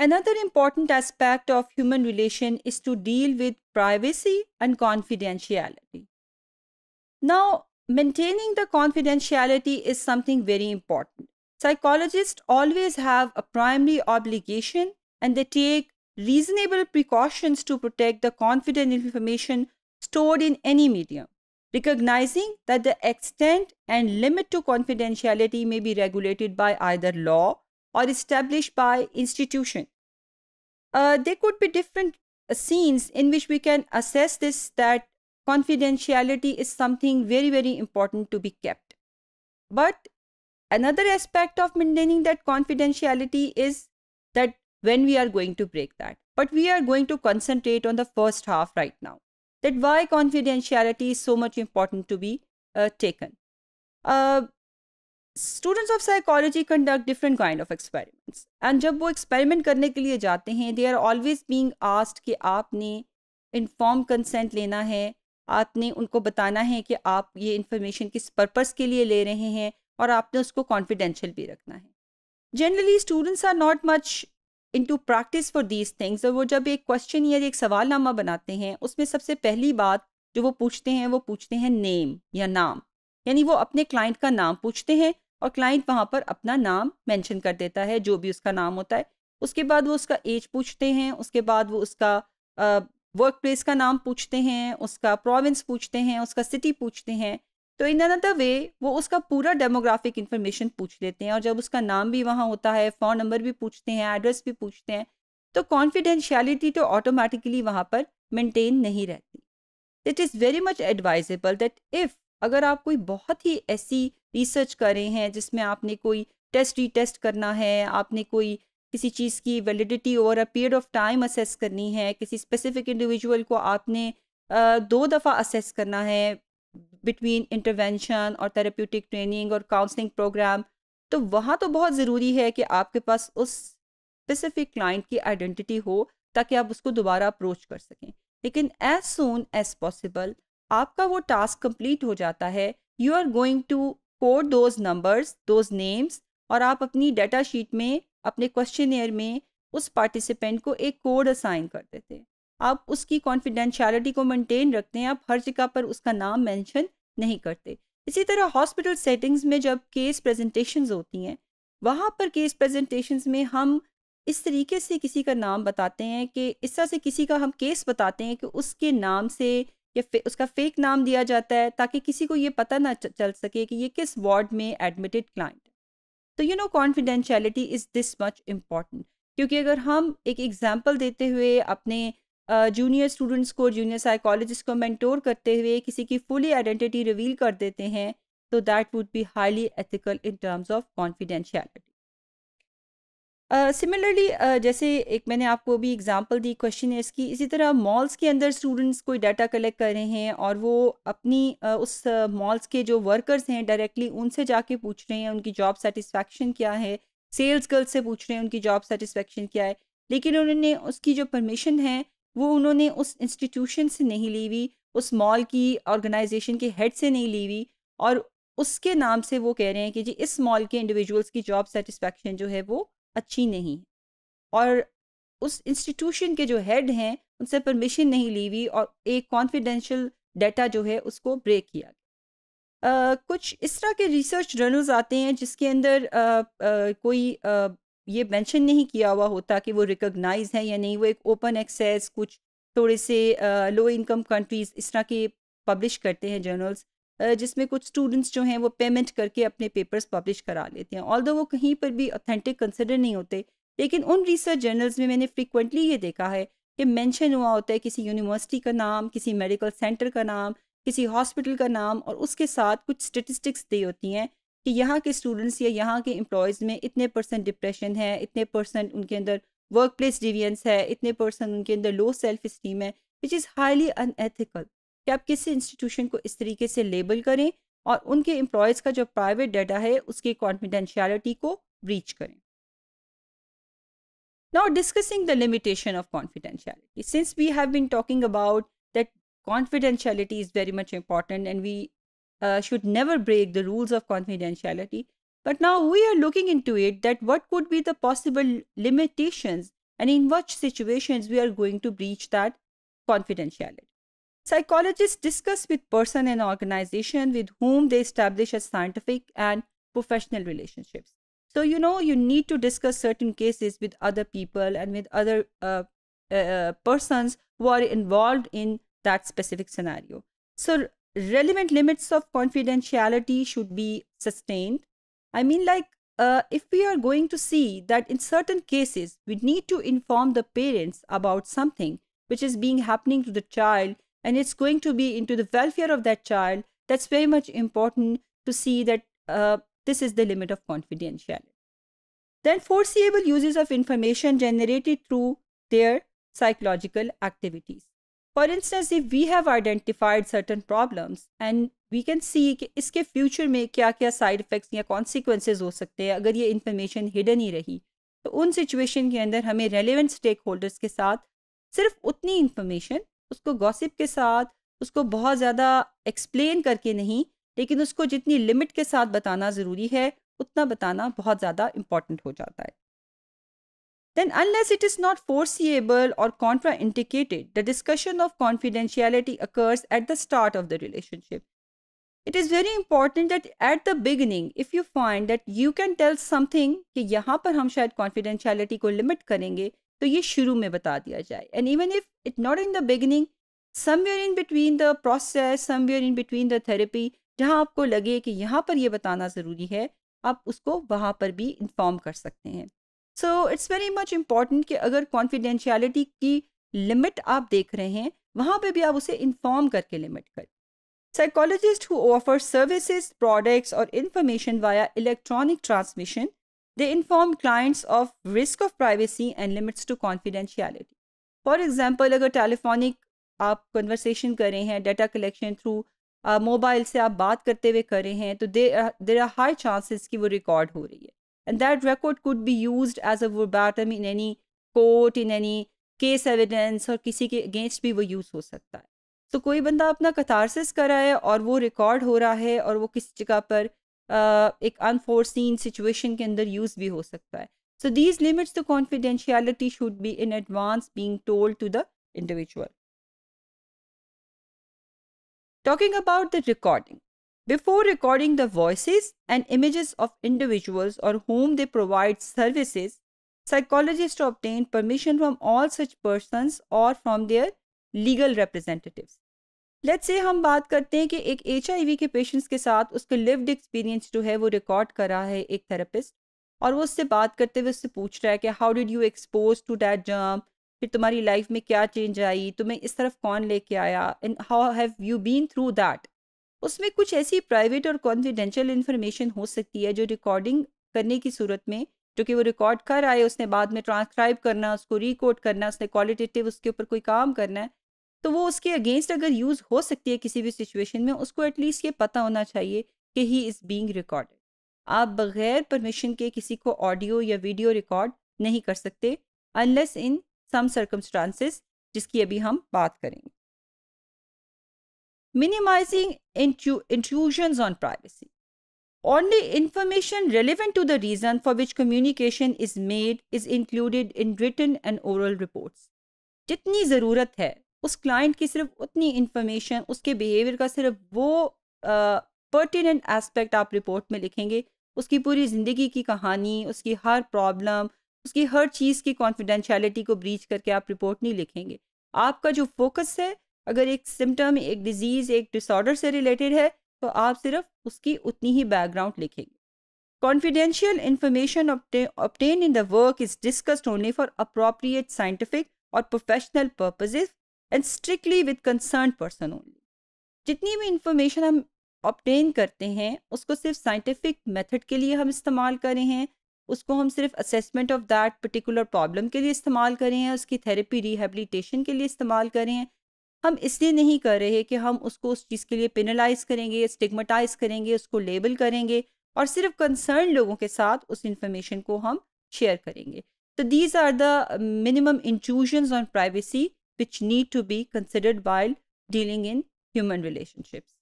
Another important aspect of human relation is to deal with privacy and confidentiality. Now, maintaining the confidentiality is something very important. Psychologists always have a primary obligation and they take reasonable precautions to protect the confidential information stored in any medium, recognizing that the extent and limit to confidentiality may be regulated by either law or established by institution. Uh, there could be different uh, scenes in which we can assess this that confidentiality is something very, very important to be kept. But another aspect of maintaining that confidentiality is that when we are going to break that. But we are going to concentrate on the first half right now. That why confidentiality is so much important to be uh, taken. Uh, students of psychology conduct different kind of experiments and जब वो experiment करने के लिए जाते हैं they are always being asked कि आपने inform consent लेना है आपने उनको बताना है कि आप ये इन्फॉर्मेशन किस पर्पज़ के लिए ले रहे हैं और आपने उसको कॉन्फिडेंशियल भी रखना है generally students are not much into practice for these things और वो जब एक क्वेश्चन या एक सवालनामा बनाते हैं उसमें सबसे पहली बात जो वो पूछते हैं वो पूछते हैं नेम या नाम यानी वो अपने क्लाइंट का नाम पूछते हैं और क्लाइंट वहाँ पर अपना नाम मेंशन कर देता है जो भी उसका नाम होता है उसके बाद वो उसका एज पूछते हैं उसके बाद वो उसका वर्क प्लेस का नाम पूछते हैं उसका प्रोविंस पूछते हैं उसका सिटी पूछते हैं तो इन अदर वे वो उसका पूरा डेमोग्राफिक इन्फॉर्मेशन पूछ लेते हैं और जब उसका नाम भी वहाँ होता है फ़ोन नंबर भी पूछते हैं एड्रेस भी पूछते हैं तो कॉन्फिडेंशियलिटी तो ऑटोमेटिकली वहाँ पर मेंटेन नहीं रहती it is very much advisable that if अगर आप कोई बहुत ही ऐसी रिसर्च करे हैं जिसमें आपने कोई टेस्ट रीटेस्ट करना है आपने कोई किसी चीज़ की वैलिडिटी और a period of time assess करनी है किसी स्पेसिफिक इंडिविजुअल को आपने दो दफ़ा असेस करना है बिटवीन इंटरवेंशन और थेरेप्यूटिक ट्रेनिंग और काउंसलिंग प्रोग्राम तो वहाँ तो बहुत ज़रूरी है कि आपके पास उस स्पेसिफिक क्लाइंट की आइडेंटिटी हो ताकि आप उसको दोबारा अप्रोच कर सकें लेकिन एज सोन एज पॉसिबल आपका वो टास्क कंप्लीट हो जाता है you are going to code those numbers those names और आप अपनी डाटा शीट में अपने क्वेश्चन में उस पार्टिसिपेंट को एक कोड असाइन करते थे आप उसकी कॉन्फिडेंशियलिटी को मेंटेन रखते हैं आप हर जगह पर उसका नाम मेंशन नहीं करते इसी तरह हॉस्पिटल सेटिंग्स में जब केस प्रेजेंटेशंस होती हैं वहाँ पर केस प्रेजेंटेशंस में हम इस तरीके से किसी का नाम बताते हैं कि इस तरह से किसी का हम केस बताते हैं कि उसके नाम से या फे, उसका फेक नाम दिया जाता है ताकि किसी को ये पता ना चल सके कि ये किस वार्ड में एडमिटेड क्लाइंट तो you know confidentiality is this much important क्योंकि अगर हम एक एग्जाम्पल देते हुए अपने जूनियर स्टूडेंट्स को जूनियर साइकोलॉजिस्ट को मैंटोर करते हुए किसी की फुली आइडेंटिटी रिवील कर देते हैं तो that would be highly ethical in terms of confidentiality similarly uh, uh, जैसे एक मैंने आपको भी एग्जांपल दी क्वेश्चन है इसकी इसी तरह मॉल्स के अंदर स्टूडेंट्स कोई डाटा कलेक्ट कर रहे हैं और वो अपनी uh, उस मॉल्स के जो वर्कर्स हैं डायरेक्टली उनसे जाके पूछ रहे हैं उनकी जॉब सेटिस्फैक्शन क्या है सेल्स गर्ल्स से पूछ रहे हैं उनकी जॉब सेटिस्फैक्शन क्या है लेकिन उन्होंने उसकी जो परमिशन है वो उन्होंने उस इंस्टीट्यूशन से नहीं ली हुई उस मॉल की ऑर्गेनाइजेशन के हेड से नहीं ली हुई और उसके नाम से वो कह रहे हैं कि जी इस मॉल के इंडिविजुअल्स की जॉब सेटिस्फैक्शन जो है वो अच्छी नहीं और उस इंस्टीट्यूशन के जो हेड हैं उनसे परमिशन नहीं ली हुई और एक कॉन्फिडेंशियल डाटा जो है उसको ब्रेक किया गया uh, कुछ इस तरह के रिसर्च जर्नल्स आते हैं जिसके अंदर uh, uh, कोई uh, ये मेंशन नहीं किया हुआ होता कि वो रिकॉग्नाइज हैं या नहीं वो एक ओपन एक्सेस कुछ थोड़े से लो इनकम कंट्रीज इस तरह के पब्लिश करते हैं जर्नल्स जिसमें कुछ स्टूडेंट्स जो हैं वो पेमेंट करके अपने पेपर्स पब्लिश करा लेते हैं ऑल वो कहीं पर भी ऑथेंटिक कंसिडर नहीं होते लेकिन उन रिसर्च जर्नल्स में मैंने फ्रिक्वेंटली ये देखा है कि मेंशन हुआ होता है किसी यूनिवर्सिटी का नाम किसी मेडिकल सेंटर का नाम किसी हॉस्पिटल का नाम और उसके साथ कुछ स्टेटिस्टिक्स दी होती हैं कि यहाँ के स्टूडेंट्स या यहाँ के एम्प्लॉयज़ में इतने परसेंट डिप्रेशन है इतने परसेंट उनके अंदर वर्क प्लेस डिवियंस है इतने परसेंट उनके अंदर लो सेल्फ इस्टीम है विच इज़ हाईली अनएथिकल कि आप किसी इंस्टीट्यूशन को इस तरीके से लेबल करें और उनके एम्प्लॉयज़ का जो प्राइवेट डाटा है उसके कॉन्फिडेंशियलिटी को ब्रीच करें now discussing the limitation of confidentiality since we have been talking about that confidentiality is very much important and we should never break the rules of confidentiality but now we are looking into it that what would be the possible limitation and in what situation we are going to breach that confidentiality Psychologists discuss with person and organization with whom they establish a scientific and professional relationships. So you know you need to discuss certain cases with other people and with other uh, uh, uh, persons who are involved in that specific scenario. So relevant limits of confidentiality should be sustained. I mean like uh, if we are going to see that in certain cases we need to inform the parents about something which is being happening to the child and it's going to be into the welfare of that child that's very much important to see that uh, this is the limit of confidentiality then foreseeable uses of information generated through their psychological activities for instance if we have identified certain problems and we can see कि future future में क्या क्या side effects या consequences हो सकते हैं अगर ये इन्फॉर्मेशन हिडन ही रही तो उन सिचुएशन के अंदर हमें रेलिवेंट स्टेक होल्डर्स के साथ सिर्फ उतनी उसको गॉसिप के साथ उसको बहुत ज़्यादा एक्सप्लेन करके नहीं लेकिन उसको जितनी लिमिट के साथ बताना ज़रूरी है उतना बताना बहुत ज़्यादा इम्पॉर्टेंट हो जाता है then unless it is not foreseeable और contraindicated the discussion of confidentiality occurs at the start of the relationship it is very important that at the beginning if you find that you can tell something कि यहाँ पर हम शायद confidentiality को limit करेंगे तो ये शुरू में बता दिया जाए and even if it not in the beginning somewhere in between the process somewhere in between the therapy जहाँ आपको लगे कि यहाँ पर यह बताना ज़रूरी है आप उसको वहाँ पर भी इंफॉर्म कर सकते हैं so it's very much important कि अगर कॉन्फिडेंशियलिटी की लिमिट आप देख रहे हैं वहाँ पर भी आप उसे इन्फॉर्म करके लिमिट करें psychologist who offer services products और information via electronic transmission They inform clients of risk of privacy and limits to confidentiality. For example अगर टेलीफोनिक आप कन्वर्सेशन कर रहे हैं डाटा कलेक्शन थ्रू मोबाइल से आप बात करते हुए कर रहे हैं तो the there are high chances कि वो रिकॉर्ड हो रही है and that record could be use as a verbatim in any court in any case evidence और किसी के अगेंस्ट भी वो यूज़ हो सकता है तो कोई बंदा अपना कथारसिस कर रहा है और वो रिकॉर्ड हो रहा है और वो किसी जगह पर एक अनफोर्सीन सिचुएशन के अंदर यूज़ भी हो सकता है so these limits the confidentiality should be in advance being told to the individual Talking about the recording. Before recording the voices and images of individuals or whom they provide services, psychologists obtain permission from all such persons or from their legal representatives. Let's say हम बात करते हैं कि एक H के patients के साथ उसके लिव्ड एक्सपीरियंस जो है वो रिकॉर्ड कर रहा है एक थेरेपिस्ट और वो उससे बात करते हुए उससे पूछ रहा है कि how did you expose to that germ फिर तुम्हारी लाइफ में क्या चेंज आई तुम्हें इस तरफ कौन लेके आया and how have you been through that उसमें कुछ ऐसी प्राइवेट और कॉन्फिडेंशियल इन्फॉर्मेशन हो सकती है जो रिकॉर्डिंग करने की सूरत में जो कि वो रिकॉर्ड कर आए उसने बाद में ट्रांसक्राइब करना उसको रिकॉर्ड करना उसने क्वालिटेटिव उसके ऊपर कोई काम करना है तो वो उसके अगेंस्ट अगर यूज़ हो सकती है किसी भी सिचुएशन में उसको एटलीस्ट ये पता होना चाहिए कि ही इज़ बीइंग रिकॉर्डेड आप बगैर परमिशन के किसी को ऑडियो या वीडियो रिकॉर्ड नहीं कर सकते अनलेस इन सम सर्कमस्टांसिस जिसकी अभी हम बात करेंगे minimising intrusions on privacy Only information relevant to the reason for which communication is made is included in written and oral reports. जितनी ज़रूरत है उस क्लाइंट की सिर्फ उतनी इंफॉर्मेशन उसके बिहेवियर का सिर्फ वो पर्टिनेंट एस्पेक्ट आप रिपोर्ट में लिखेंगे उसकी पूरी ज़िंदगी की कहानी उसकी हर प्रॉब्लम उसकी हर चीज़ की कॉन्फिडेंशलिटी को ब्रीच करके आप रिपोर्ट नहीं लिखेंगे आपका जो फोकस है अगर एक सिम्टम एक डिजीज़ एक डिसऑर्डर से रिलेटेड है तो आप सिर्फ उसकी उतनी ही बैकग्राउंड लिखेंगे confidential information obtained in the work is discussed only for appropriate scientific और professional purposes and strictly with concern person only जितनी भी इंफॉर्मेशन हम ऑप्टेन करते हैं उसको सिर्फ साइंटिफिक मेथड के लिए हम इस्तेमाल करें हैं उसको हम सिर्फ assessment of that particular problem के लिए इस्तेमाल करें हैं उसकी थेरेपी रिहेबिलिटेशन के लिए इस्तेमाल करें हैं हम इसलिए नहीं कर रहे कि हम उसको उस चीज़ के लिए पेनलाइज करेंगे स्टिग्माटाइज करेंगे उसको लेबल करेंगे और सिर्फ कंसर्न लोगों के साथ उस इंफॉर्मेशन को हम शेयर करेंगे तो these are the minimum intrusions on privacy which need to be considered while dealing in human relationships.